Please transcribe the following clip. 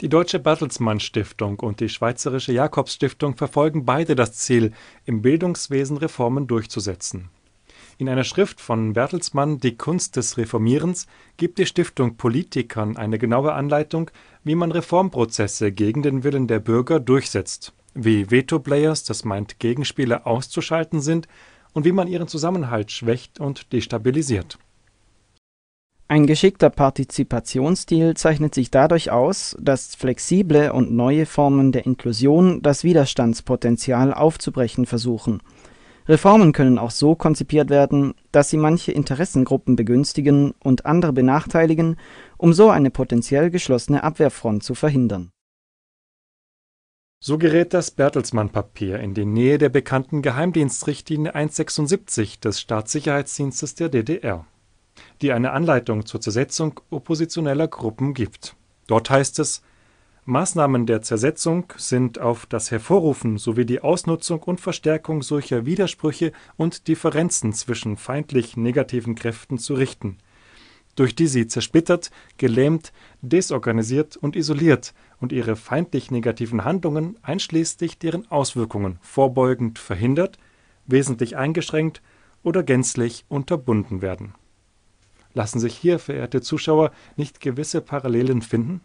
Die Deutsche Bertelsmann Stiftung und die Schweizerische Jakobs-Stiftung verfolgen beide das Ziel, im Bildungswesen Reformen durchzusetzen. In einer Schrift von Bertelsmann Die Kunst des Reformierens gibt die Stiftung Politikern eine genaue Anleitung, wie man Reformprozesse gegen den Willen der Bürger durchsetzt, wie Veto-Players, das meint Gegenspieler, auszuschalten sind und wie man ihren Zusammenhalt schwächt und destabilisiert ein geschickter Partizipationsstil zeichnet sich dadurch aus, dass flexible und neue Formen der Inklusion das Widerstandspotenzial aufzubrechen versuchen. Reformen können auch so konzipiert werden, dass sie manche Interessengruppen begünstigen und andere benachteiligen, um so eine potenziell geschlossene Abwehrfront zu verhindern. So gerät das Bertelsmann-Papier in die Nähe der bekannten Geheimdienstrichtlinie 176 des Staatssicherheitsdienstes der DDR die eine Anleitung zur Zersetzung oppositioneller Gruppen gibt. Dort heißt es, Maßnahmen der Zersetzung sind auf das Hervorrufen sowie die Ausnutzung und Verstärkung solcher Widersprüche und Differenzen zwischen feindlich negativen Kräften zu richten, durch die sie zersplittert, gelähmt, desorganisiert und isoliert und ihre feindlich negativen Handlungen einschließlich deren Auswirkungen vorbeugend verhindert, wesentlich eingeschränkt oder gänzlich unterbunden werden Lassen sich hier, verehrte Zuschauer, nicht gewisse Parallelen finden?